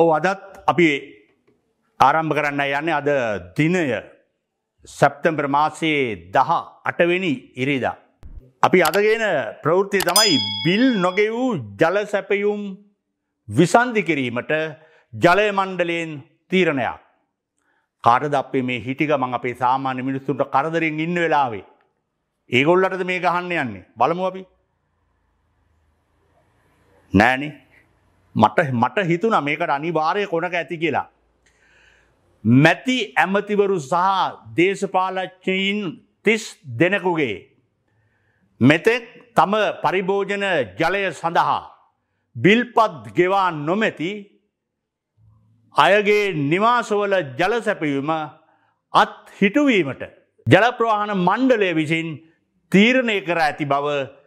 ඔව අදත් අපි ආරම්භ කරන්න යන්නේ අද දිනය සැප්තම්බර් මාසයේ දහ අටවෙනි ඉරිදා. අපි අදගෙන ප්‍රවෘත්තිය තමයි බිල් නොගෙවූ ජල සැපයුම් විසන්ධි කිරීමට ජලය මණ්ඩලයෙන් තීරණයක්. කාටද අපේ මේ හිටික මං අපේ සාමාන්‍ය මිනිස්සුන්ට කරදරින් ඉන්න වෙලාවේ. ඒගොල්ලටද මේ ගහන්න යන්නේ බලමු අපි නෑනේ මට මට හිතුන මේකට අනිවාරය කොනක ඇති කියලා. මැති ඇමතිවරු සහ දේශපාලච්චයින් තිස් දෙනකුගේ. මෙතෙක් තම පරිභෝජන ජලය සඳහා බිල්පත් ගෙවා නොමැති අයගේ නිවාසවල ජලසැපවීම අත් හිටුවීමට ජලප්‍රවාහන මණ්ඩලය විසින් තීරණය කර ඇති බව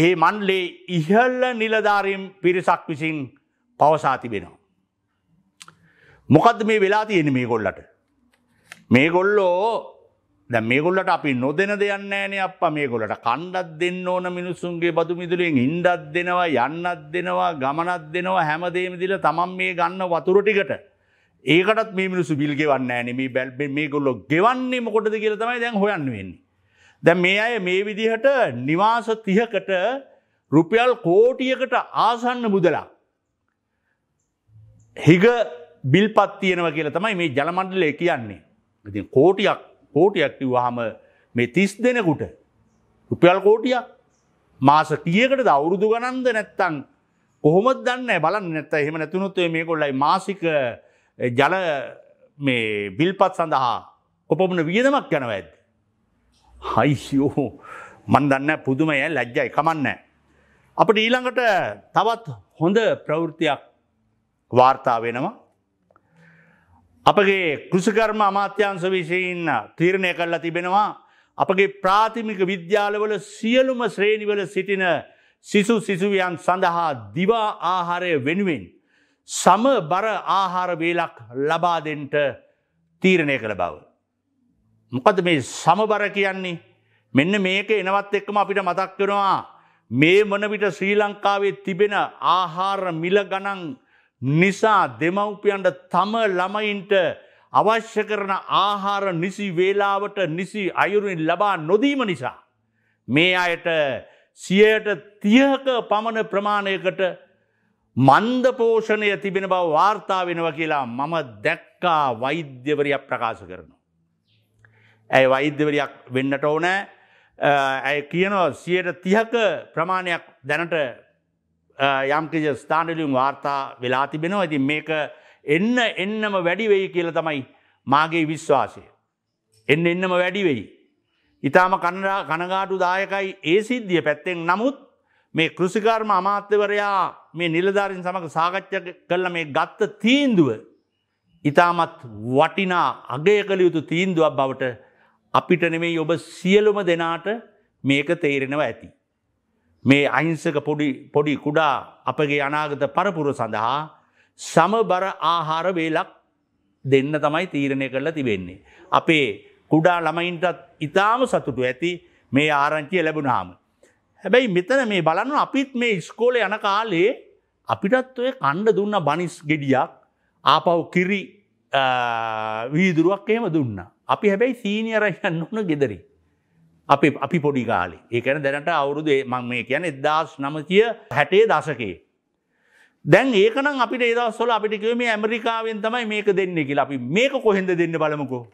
ඒ මණ්ඩලේ ඉහල්ල නිලධාරීම් පිරිසක් විසින් පවසාතිබෙනවා. මොකද මේ වෙලා තියෙන මේ ගොල්ලට. මේ ගොල්ලෝ ද මේගොල්ලට අපි නොදෙන දෙයන්නෑන අප මේ ගොලට කණ්ඩත් දෙන්න ඕන මිනිස්සුන්ගේ බදු මිදුලින් ඉන්ඩත් දෙනවා යන්නත් දෙනවා ගමනත් දෙනවා හැමදේමදිල තමන් මේ ගන්න වතුරටිකට ඒකටත් මේ මිනිසු බිල්ගෙවන්න ෑන මේ බැල්බෙන් මේ ගොල්ලො ගෙවන්නේ මොකොටද කියල තමයි දැන් හොයන්න වෙන්නේ දැ මේ අය මේ විදිහට නිවාස තියකට රුපියල් කෝටියකට ආසන්න මුදලා. හිග බිල්පත් තියෙනව කියල තමයි මේ ජලමණ්ඩලය කියන්නේ. ඉති කෝටියක් කෝටියක් වහම මේ තිස් දෙනකුට රුපියල් කෝටියක් මාස කියකට දවුරුදු ගණන්ද නැත්තං කොහොමද දන්න බල නැත එහෙම නැතිනොත්වේ මේ කොල්ලයි මාසික ජල මේ බිල්පත් සඳහා කොපමන වියදමක් යනව ඇද. හයිෝ මන්දන්න පුදුමය ලැජ්ජයි කමන්න. අපට ඊළඟට තවත් හොඳ ප්‍රවෘතියක් වාර්තා වෙනවා. අපගේ කෘෂකර්ම අමාත්‍යංශ විශයන්න තීරණය කරලා තිබෙනවා අපගේ ප්‍රාථමික විද්‍යාලවල සියලුම ශ්‍රේණිවල සිටින සිසු සිසුවියන් සඳහා දිවා ආහාරය වෙනුවෙන් සම බර ආහාර වේලක් ලබාදෙන්ට තීරණය කළ බව. මොකද මේ සමබර කියන්නේ මෙන්න මේක එනවත් එක්කම අපිට මතක් වෙනවා මේ මනවිට ශ්‍රී ලංකාවේ තිබෙන ආහාර මිල ගණන් නිසා දෙමව්පියන්ට තම ළමයින්ට අවශ්‍ය කරන ආහාර නිසි වේලාවට නිසි අයුරුවෙන් ලබා නොදීම නිසා. මේ අයට සියයට තියක පමණ ප්‍රමාණයකට මන්දපෝෂණය තිබෙන බව වාර්තා වෙනව කියලා මම දැක්කා වෛද්‍යවරයක් ප්‍රකාශ කරනවා. ඇය වෛද්‍යවරයක් වෙන්නට ඕනෑ ඇය කියනවා සියයට තිහක ප්‍රමාණයක් දැනට යම්කිජ ස්ථානලියුම් වාර්තා වෙලා තිබෙනවා ඇති මේක එන්න එන්නම වැඩිවෙයි කියල තමයි මාගේ විශ්වාසය. එන්න එන්නම වැඩිවෙයි. ඉතාම කනරා කනගාටු දායකයි ඒ සිද්ධිය පැත්තෙන් නමුත් මේ කෘසිකර්ම අමාත්‍යවරයා මේ නිලධාරින් සමඟ සාකච්ඡ කරල මේ ගත්ත තීන්දුව. ඉතාමත් වටිනා අගේ කළ යුතු තීන්දුවක් බවට අපිට නෙමේ ඔබ සියලුම දෙනාට මේක තේරෙනවා ඇති. මේ අහිංසක පොඩි කුඩා අපගේ අනාගත පරපුර සඳහා සමබර ආහාර වේලක් දෙන්න තමයි තීරණය කරලා තිබෙන්නේ. අපේ කුඩා ළමයින්ටත් ඉතාම සතුටු ඇති මේ ආරංචිය ලැබුණාම. හැබැයි මෙතන මේ බලන්න අපිත් මේ ස්කෝල යන කාලේ අපිටත් ඔය කණ්ඩ දුන්න බනිස් ගෙඩියක් ආපව් කිරි වීදුරුවක් එහෙම දුන්නා. අපි හැබැයි සීනියරයන්න ඕන ගෙදරි. අපි අපි පොඩි කාලි ඒකන දැනට අවුරුදේ මං මේ කියන එදදාස් නමතිය හැටේ දසකේ. දැන් ඒකනම් අපිට ඒදස්සොල අපිටිකව මේ ඇමරිකාවෙන් තමයි මේක දෙන්න කියලා අපි මේක කොහෙද දෙන්න බලමුකෝ.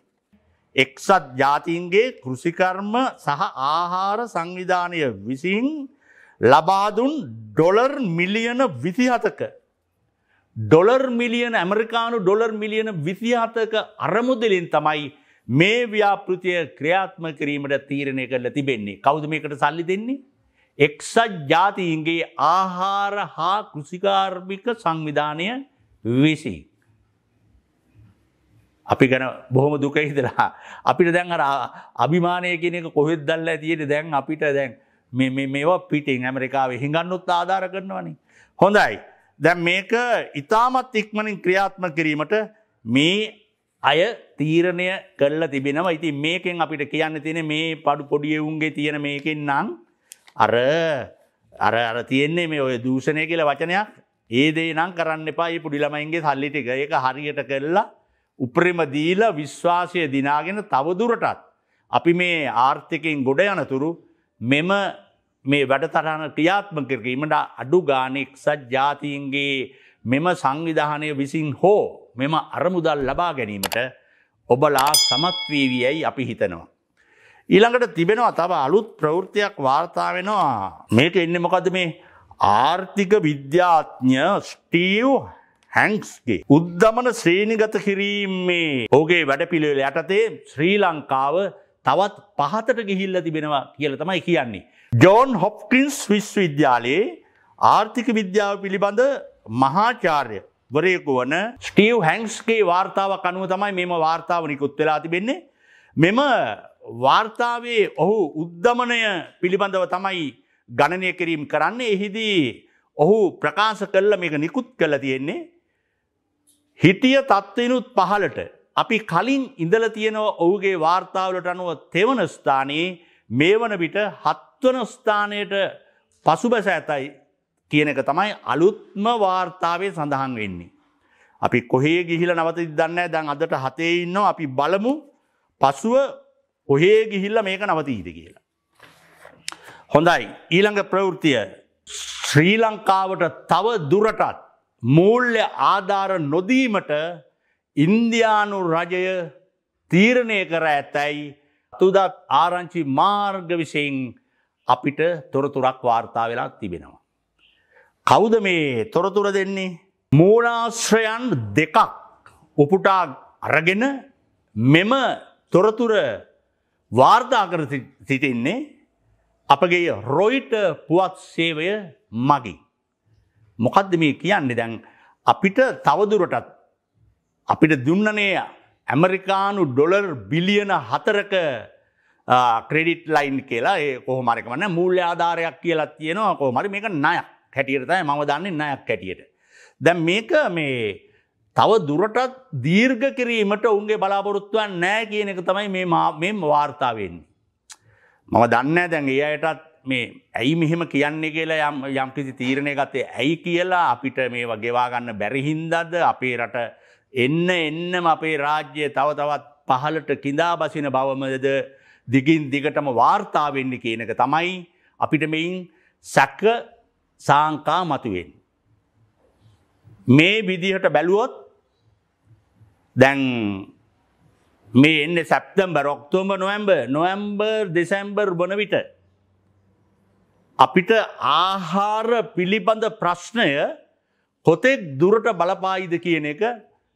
එක්සත් ජාතින්ගේ කෘසිකර්ම සහ ආහාර සංවිධානය විසින් ලබාදුන් ඩොලර් මිලියන විසිහතක. ඩොලර් මිලියන ඇමරිකානු ඩොලර් මිලියන විසිහතක අරමුදලින් තමයි මේ ව්‍යාපෘතිය ක්‍රියාත්ම කිරීමට තීරණය කරල තිබෙන්නේ. කෞද මේකට සල්ලි දෙන්නේ. එක්සත් ජාතිීන්ගේ ආහාර හා කෘසිකාර්මික සංවිධානය විසි. අපි ගැන බොහොම දුකහිදලා අපිට දැන් අර අභිමානය කෙනෙක කොහෙත් දල්ල ඇතියට දැන් අපිට දැන් මේවා පිටින් ඇමරිකාව හිඟන්නොත් ආධාර කරනවනි. හොඳයි. දැන් මේක ඉතාමත් ඉක්මනින් ක්‍රියාත්ම කිරීමට මේ අය තීරණය කරලා තිබෙනවා ඉති මේකෙන් අපිට කියන්න තියෙන මේ පඩු පොඩියවුන්ගේ තියෙන මේකෙන් නං අර අර අර තියෙන්නේ මේ ඔය දූෂණය කියල වචනයක් ඒ දේ නම් කරන්න එපා ඒ පුඩිළමයින්ගේ සල්ලිටික ඒක හරියට කරලා උපරිම දීල විශ්වාසය දිනාගෙන තවදුරටත් අපි මේ ආර්ථිකයෙන් ගොඩ යනතුරු මෙම මේ වැඩතරණ ක්‍රියාත්ම කරකීමට අඩු ගානෙක් සත් ජාතියන්ගේ මෙම සංවිධානය විසින් හෝ මෙම අරමුදල් ලබා ගැනීමට ඔබලා සමත්වීවියයි අපි හිතනවා. ඊළඟට තිබෙනවා තව අලුත් ප්‍රවෘත්තියක් වාර්තා වෙනවා මේක එන්න මොකද මේ ආර්ථික විද්‍යාඥ ස්ටීව් හැංක්ස්ගේ උද්ධමන ශ්‍රීණිගත කිරීමේ ඕගේ වැඩපිළිවෙල යටතේ ශ්‍රී ලංකාව තවත් පහතට ගිහිල්ල තිබෙනවා කියල තමයි කියන්නේ. ජෝන් හොප්කින්ස් විශ්වවිද්‍යාලයේ ආර්ථික විද්‍යාව පිළිබඳ මහාචාර්ය වරයෙකු වන ස්ටීව් හැන්ස්ගේ වාර්තාවක් අනුව තමයි මෙම වාර්තාව නිකුත් වෙලා තිබෙන්නේ. මෙම වාර්තාවේ ඔහු උද්ධමනය පිළිබඳව තමයි ගණනය කිරීම් කරන්න එහිදී ඔහු ප්‍රකාශ කල්ල මේක නිකුත් කළ තියෙන්නේ. හිටිය තත්ත්වනුත් පහලට අපි කලින් ඉඳල තියෙනව ඔහුගේ වාර්තාවලට අනුව තෙවන ස්ථානයේ මේ වන විට හත්වන ස්ථානයට පසුබැස ඇතයි කියන එක තමයි අලුත්ම වාර්තාවේ සඳහන් වෙන්නේ. අපි කොහේ ගිහිල නවත දන්න දැන් අදට හතේ ඉන්න අපි බලමු පසුව ඔහේ ගිහිල්ල මේක නවතීද කියලා. හොඳයි ඊළඟ ප්‍රවෘතිය ශ්‍රී ලංකාවට තව දුරටත් මූල්්‍ය ආධාර නොදීමට ඉන්දයානු රජය තීරණය කර ඇතැයි තුදත් ආරංචි මාර්ග විසින් අපිට තොරතුරක් වාර්තා වෙලා තිබෙනවා. කවුද මේ තොරතුර දෙන්නේ. මූනාශ්‍රයන් දෙකක් උපුටා අරගෙන මෙම තොරතුර වාර්තා කර සිටින්නේ අපගේ රොයිට පුවත් සේවය මගින්. මොකදද මේ කියන්නේ දැන් අපිට තවදුරටත් අපිට දුන්නනය ඇමරිකානු ඩොලර් බිලියන හතරක ක්‍රෙඩිට් ලයින් කියලා ඒ කොහොමරිකමන්න මූල්‍ය ආධාරයක් කියලා තියෙනවා කොහොමරි මේක නයක්. හැටියටතයි මම දන්නේ නයක් හැටියට. දැම් මේක මේ තව දුරටත් දීර්ඝ කිරීමට උන්ගේ බලාපොරොත්තුවන් නෑ කියන එක තමයි මේ මෙම වාර්තාවවෙන්නේ. මම දන්න දැන් ඒ අයටත් මේ ඇයි මෙහෙම කියන්නේ කියලා යම් යම්කිසි තීරණය ගතේ ඇයි කියලා අපිට මේ වගේවාගන්න බැරිහින්දද අපේ රට එන්න එන්නම අපේ රාජ්‍යය තව තවත් පහලට කිඳා බසින බවමද දිගින් දිගටම වාර්තාවෙන්න කියනක තමයි අපිට මෙයින් සැක සාංකා මතුවෙන්. මේ විදිහට බැලුවොත් දැන් මේ එන්න සැප්තම්බර් ඔක්තෝම්බ නොවම්බ නොවම්බර් දෙසැම්බර් බොන විට. අපිට ආහාර පිළිබඳ ප්‍රශ්නය කොතෙක් දුරට බලපායිද කියන එක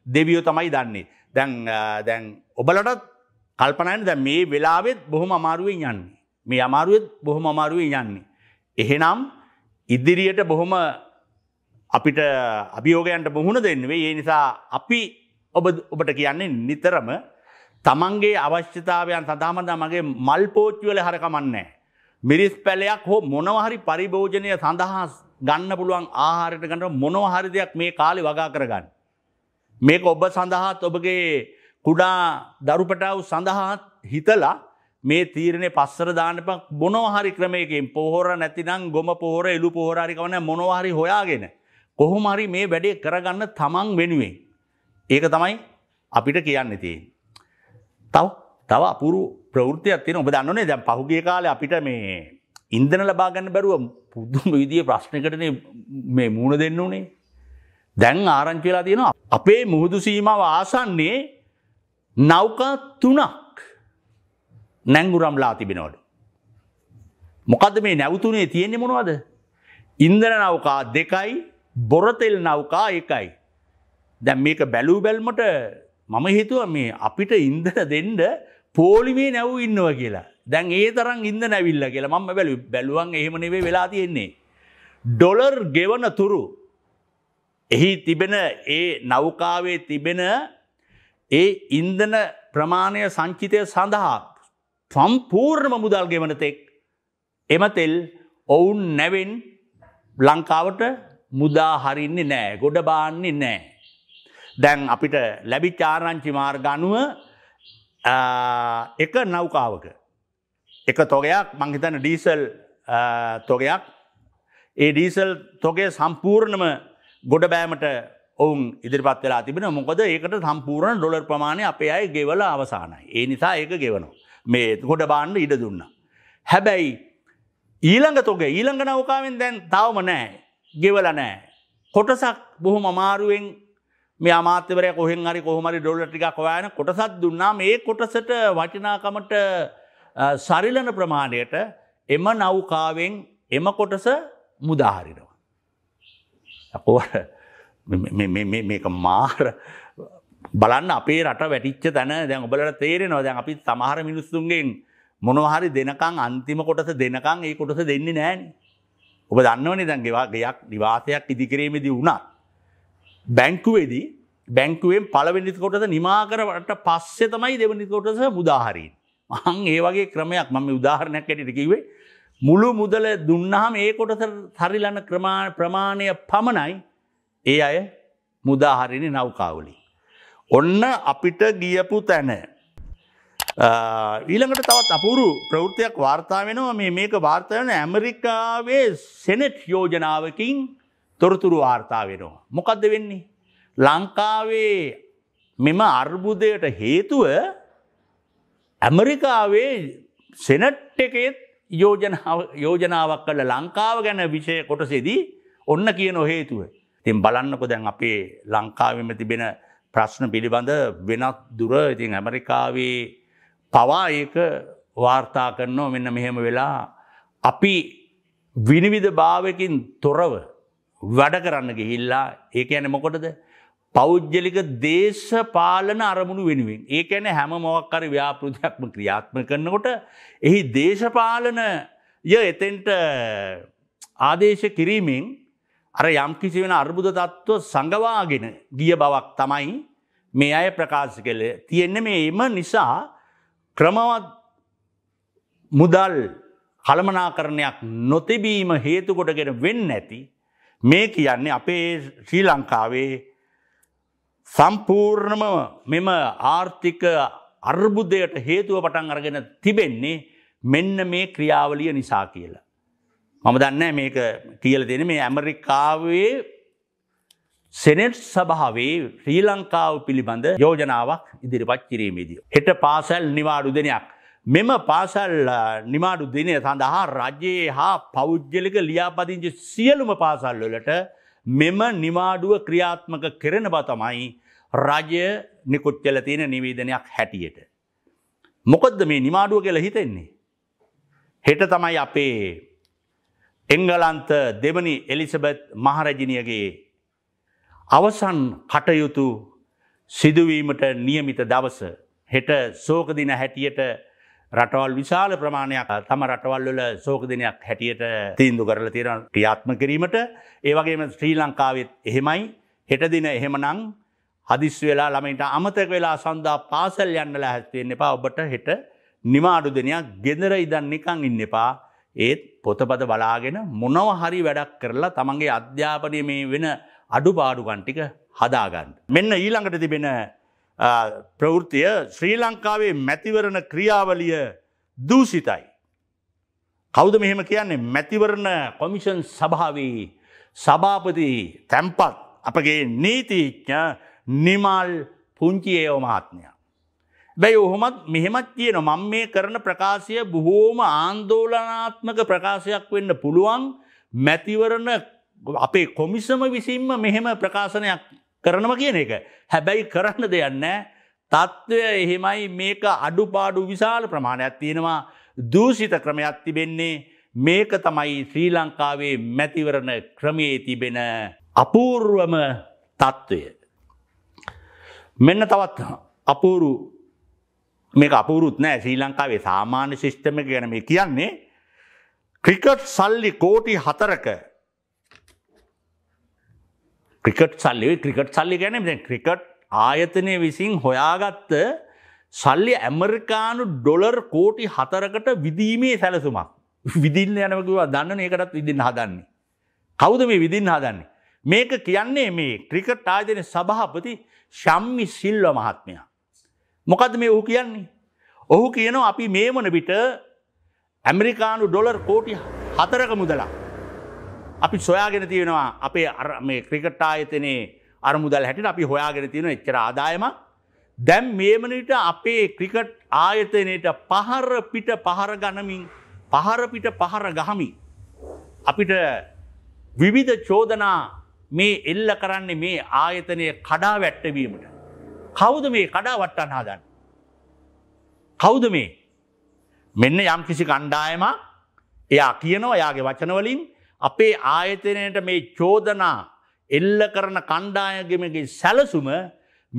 දෙවියෝ තමයි දන්නේ. දැන් දැන් ඔබලටත් කල්පනයන දැ මේ වෙලාවෙත් බොහොම අමාරුවෙන් යන්නේ. මේ අමාරුවත් බොහොම අමාරුවෙන් යන්නේ. එහෙනම් ඉදිරියට බොහොම අපිට අභියෝගයන්ට මුහුණ දෙන්නවේ ඒ නිසා අපි ඔබ ඔබට කියන්නේ නිතරම තමන්ගේ අවශ්‍යතාවයන් සඳහමදා මගේ මල් පෝච්චුවල හරකමන්නේ. මිරිස් පැලයක් හෝ මොනවහරි පරිභෝජනය සඳහා ගන්න පුළුවන් ආහාරයට ගන්නට මොනවහරි දෙයක් මේ කාලි වගා කරගන්න. මේක ඔබ සඳහාත් ඔබගේ කුඩා දරුපටාව සඳහාත් හිතලා මේ තීරණය පස්සර දානපක් බොනොහරි ක්‍රමයකින් පොහොර නැතිනම් ගොම පොහොර එලු පොහොරාරිකවන මොනවාහරි හොයාගෙන. කොහොමරි මේ වැඩේ කරගන්න තමන් වෙනුවෙන්. ඒක තමයි අපිට කියන්න තියෙන්. තව තව අපුරු ප්‍රෘතියක් තියෙන ඔබ දන්නනේ දැන් පහුගේ කාල අපිට මේ ඉන්දන ලබාගන්න බැරුව පුද්දුම විදිිය ප්‍රශ්නකටන මේ මූුණ දෙන්න වනේ. දැන් ආරංචිලා තියෙනවා අපේ මුහුදු සීමාව ආසන්නේ නෞකා තුනක්. නැංගුරම්ලා තිබෙනවට. මොකද මේ නැවතුනේ තියෙන්නේ මොනවද. ඉන්දර නෞකා දෙකයි බොරතෙල් නෞකා එකයි. දැම් මේක බැලූ බැල්මට මම හිතුව මේ අපිට ඉන්දට දෙන්ඩ පෝලිමේ නැව් ඉන්නව කියලා. දැන් ඒ තරන් ඉද නැවිල්ල කියලා මම බැලු බැලුවන් එහෙමනවේ වෙලා තියෙන්නේ. ඩොලර් ගෙවන තුරු. එහි තිබෙන ඒ නෞකාවේ තිබෙන ඒ ඉන්දන ප්‍රමාණය සංචිතය සඳහා සම්පූර්ණම මුදල් ගෙවනතෙක් එම තෙල් ඔවුන් නැවෙන් ලංකාවට මුදා හරින්නේ නෑ ගොඩ බාන්නේ නෑ. දැන් අපිට ලැබි චාරංචි මාර්ග අනුව එක නෞකාවක. එක තොගයක් මංහිතන ඩීසල් තොගයක් ඒ ඩීසල් තොගේ සම්පූර්ණම ගොඩ බෑමට ඔවුන් ඉදිරිපත් වෙලා තිබෙන මොකද ඒකට සම්පූර්ණ ඩොලර් ප්‍රමාණය අපේ අය ගෙවල අවසානයි. ඒ නිසා ඒක ගෙවනවා. මේ ගොඩ බාන්න ඉඩ දුන්න. හැබැයි ඊළඟ තොග ඊළඟ නෞකාවෙන් දැන් තවම නෑ ගෙවල නෑ. කොටසක් බොහොම අමාරුවෙන් මේ අමාත්‍යවරය කොහෙන් හරි කොහමරි ඩොල්ල ටික කොයන කොටසත් දුන්නා මේ කොටසට වටිනාකමට සරිලන ප්‍රමාණයට එම නෞකාවෙන් එම කොටස මුදාහරිනවා. ඇකෝට මේක මාර බලන්න අපේ රට වැටිච්ච තැන දැන් ඔබලට තේරෙනවා දැන් අපි සමහර මිනිස්සුන්ගෙන් මොනවහරි දෙනකං අන්තිම කොටස දෙනකං ඒ කොටස දෙන්නේ නෑන. ඔබ දන්නවනේ දැන් ගෙවා ගයක් නිවාසයක් ඉදිකිරීමේදී වුණා. බැංකුවේදී බැංකුවෙන් පලවෙනිත් කොටස නිමාකරවට පස්සේ තමයි දෙවනි කොටස මුදාහරීන්. මහන් ඒ වගේ ක්‍රමයක් මම උදාහරණයක් ඇයට කිවේ මුළු මුදල දුන්නහම ඒ කොටස හරිලන්න ක්‍රමාණ ප්‍රමාණය පමණයි ඒ අය මුදාහරිණි නෞකාවලි. ඔන්න අපිට ගියපු තැන. ඊළඟට තවත් අපුරු ප්‍රවෘතියක් වාර්තා වෙනවා මේ මේක වාර්තාවන ඇමරිකාවේ සෙනෙට් යෝජනාවකින් තොරතුරු වාර්තා වෙනවා. මොකක්ද වෙන්නේ. ලංකාවේ මෙම අර්බුදයට හේතුව ඇමරිකාවේ සෙනට් එකෙත් යෝජනාවක් කළ ලංකාව ගැන විෂය කොටසෙදී ඔන්න කියන හේතුව. තින් බලන්නකො දැන් අපේ ලංකාවම තිබෙන ප්‍රශ්න පිළිබඳ වෙනත් දුර ඉතින් ඇමරිකාවේ පවායක වාර්තා කරනෝ මෙන්න මෙහෙම වෙලා අපි විනිවිධ භාවකින් තොරව වැඩ කරන්න ගිහිල්ලා ඒක ඇන මොකොටද පෞද්ගලික දේශපාලන අරමුණු වෙනුවෙන් ඒක ඇන හැම මොවක්කර ව්‍යාපෘතියක්ම ක්‍රියාත්ම කරනකොට එහි දේශපාලන ය එතෙන්ට ආදේශ කිරීමෙන් අර යම්කිසි වෙන අර්බුද තත්ත්ව සඟවාගෙන ගිය බවක් තමයි මේ අය ප්‍රකාශ කළ තියෙන්න මේ එම නිසා ක්‍රමවත් මුදල් කළමනාකරණයක් නොතිබීම හේතුකොටගෙන වෙන්න ඇති මේ කියන්නේ අපේ ශ්‍රී ලංකාවේ සම්පූර්ණම මෙම ආර්ථික අර්බුදයට හේතුව පටන් අරගෙන තිබෙන්නේ මෙන්න මේ ක්‍රියාවලිය නිසා කියලා. මම දන්න මේක කියල දෙන මේ ඇමරිකාවේ සෙනෙට් සභාවේ ශ්‍රී ලංකාව පිළිබඳ යෝජනාවක් ඉදිරිපත් කිරීමේදී. හෙට පාසැල් නිවාඩු දෙනයක්. මෙම පාසල් නිමාඩු දිනය සඳහා රජයේ හා පෞද්ගලික ලියාපදිංචි සියලුම පාසල්වලට මෙම නිමාඩුව ක්‍රියාත්මක කරන බතමයි රජය නිකුච්චල තියෙන නිවේදනයක් හැටියට. මොකොද්ද මේ නිමාඩුව කියල හිතෙන්නේ. හෙට තමයි අපේ එංගලන්ත දෙවනි එලිසබෙත් මහරජිනියගේ අවසන් කටයුතු සිදුවීමට නියමිත දවස. හෙට සෝකදින හැටියට රටවල් විශාල ප්‍රමාණයක් තම රටවල්වල සෝකදිනයක් හැටියට තීන්දු කරල තිරන ක්‍රියාත්ම කිරීමට ඒවගේම ශ්‍රී ලංකාවත් එහෙමයි හෙටදින එහෙමනං හදිස් වෙලා ළමයිට අමතක වෙලා සඳහා පාසල් යන්නලා හැත්වවෙන්න එපා ඔබට හෙට නිමාඩු දෙනයක් ගෙදර ඉදන් නිකං ඉන්න එපා ඒත් පොතපද බලාගෙන මොනව හරි වැඩක් කරලා තමන්ගේ අධ්‍යාපනය මේ වෙන අඩුපාඩුකන්ටික හදාගන්න. මෙන්න ඊළඟට තිබෙන ප්‍රවෘතිය ශ්‍රී ලංකාවේ මැතිවරණ ක්‍රියාවලිය දූසිතයි. කෞද මෙහෙම කියන්නේ මැතිවරණ කොමිෂන් සභාවී සභාපති තැම්පත් අපගේ නීතිඥ නිමල් පුංචියයෝ මහත්මය. බැයි ඔහොමත් මෙහෙමත් තියෙන මං මේ කරන ප්‍රකාශය බොහෝම ආන්දෝලනාත්මක ප්‍රකාශයක් වෙන්න පුළුවන් මැතිවරණ අපේ කොමිසම විසින්ම මෙහෙම ප්‍රකාශනයක් කරනම කියන එක. හැබැයි කරන්න දෙයන්න තත්ත්වය එහෙමයි මේක අඩුපාඩු විශාල ප්‍රමාණයක් තියෙනවා දූෂිත ක්‍රමයක් තිබෙන්නේ මේක තමයි ශ්‍රී ලංකාවේ මැතිවරණ ක්‍රමයේ තිබෙන අපූර්වම තත්ත්වය. මෙන්න තවත් අපූරු මේ අපුරුත් නෑ ශ්‍රී ලංකාවේ සාමාන්‍ය ශිෂ්ටම ගැන මේ කියන්නේ ක්‍රිකට් සල්ලි කෝටි හතරක ක්‍රිකට් සල්ලි ක්‍රිකට් සල්ලි ගැන ක්‍රිකට් ආයතනය විසින් හොයාගත්ත සල්ලි ඇමරිකානු ඩොලර් කෝටි හතරකට විදීමේ සැලසුමක් විදින්න යනකවා දන්න ඒකටත් විදින්න හදන්නේ. කවුද මේ විදින්න හදන්නේ. මේක කියන්නේ මේ ක්‍රිකට් ආයතන සභහපති ශම්මි සිල්ව මහත්මයා. මොකද මේ ඔහු කියන්නේ. ඔහු කියනවා අපි මේ වන විට ඇමරිකානු ඩොලර් කෝටි හතරක මුදලා. අපි සොයාගෙන තියෙනවා අපේ අර මේ ක්‍රිකට් ආයතනේ අරමුදල් හැටිට අපි හොයාගෙන තියෙන එච්චර ආදායම දැම් මේමනට අපේ ක්‍රිකට් ආයතනයට පහර පිට පහර ගනමින් පහර පිට පහර ගහමි. අපිට විවිධ චෝදනා මේ එල්ල කරන්නේ මේ ආයතනය කඩා වැට්ටවීමට. කවුද මේ කඩා වට්ටන්න හදන්න. කවුද මේ මෙන්න යම් කිසි කණ්ඩායම එයා කියනවා යාගේ වචනවලින් අපේ ආයතනයට මේ චෝදනා එල්ල කරන කණ්ඩායගමගේ සැලසුම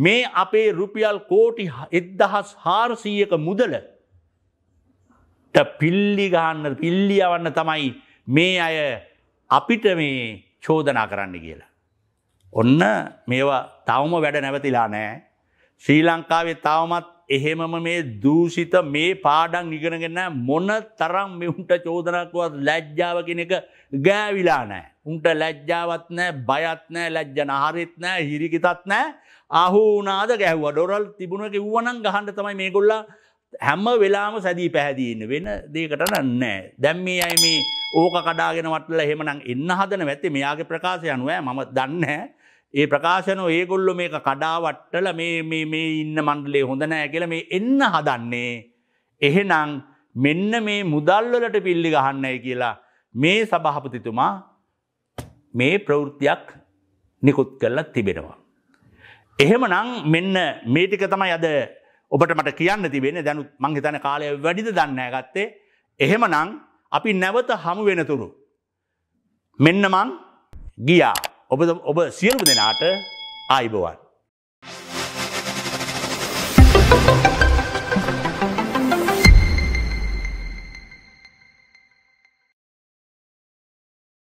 මේ අපේ රුපියල් කෝටි එදදහස් හාරසීයක මුදල පිල්ලි ගහන්න පිල්ලියවන්න තමයි මේ අය අපිට මේ චෝදනා කරන්න කියලා. ඔන්න මේවා තවම වැඩ නැවතිලා නෑ ශ්‍රී ලංකාවේ තවමත් එහෙමම මේ දූෂිත මේ පාඩන් නිගෙනගෙන මොන තරම් මෙහුන්ට චෝදනකුවත් ලැජ්ජාව කෙනෙක ගෑවිලා නෑ. උන්ට ලැජ්ජාවත් නෑ බයත් නෑ ලැජ්ජන හරිත් නෑ හිරිකිතත් නෑ අහුනාද ගැහ්ව ඩොරල් තිබුණ කිව්වනම් ගහන්ඩ තමයි මේ ගොල්ලා හැම්ම වෙලාම සැදී පැහැදීන්න වෙන දේකට නන්නෑ. දැම් මේ අයි මේ ඕක කඩාගෙන වටල හෙමනම් එන්න හදන ඇත්තේ මෙයාගේ ප්‍රකාශයනුව මම දන්නෑ. ඒ ප්‍රකාශන ඒගොල්ලො මේක කඩාවට්ටල මේ ඉන්න මණ්ඩලේ හොඳ නෑ කියල මේ එන්න හදන්නේ. එහෙනං මෙන්න මේ මුදල්වලට පිල්ලි ගහන්නයි කියලා මේ සභහපතිතුමා මේ ප්‍රවෘත්තියක් නිකුත් කරලා තිබෙනවා. එහෙම නං මෙන්න මේටික තමයි අද ඔබට මට කියන්න තිබෙන දැනු මංහිතන කාලය වැඩිද දන්න ඇගත්තේ එහෙම නං අපි නැවත හමු වෙනතුරු. මෙන්න මං ගියා. ඔබ ඔබ සියලු දෙනාට ආයිබවන්.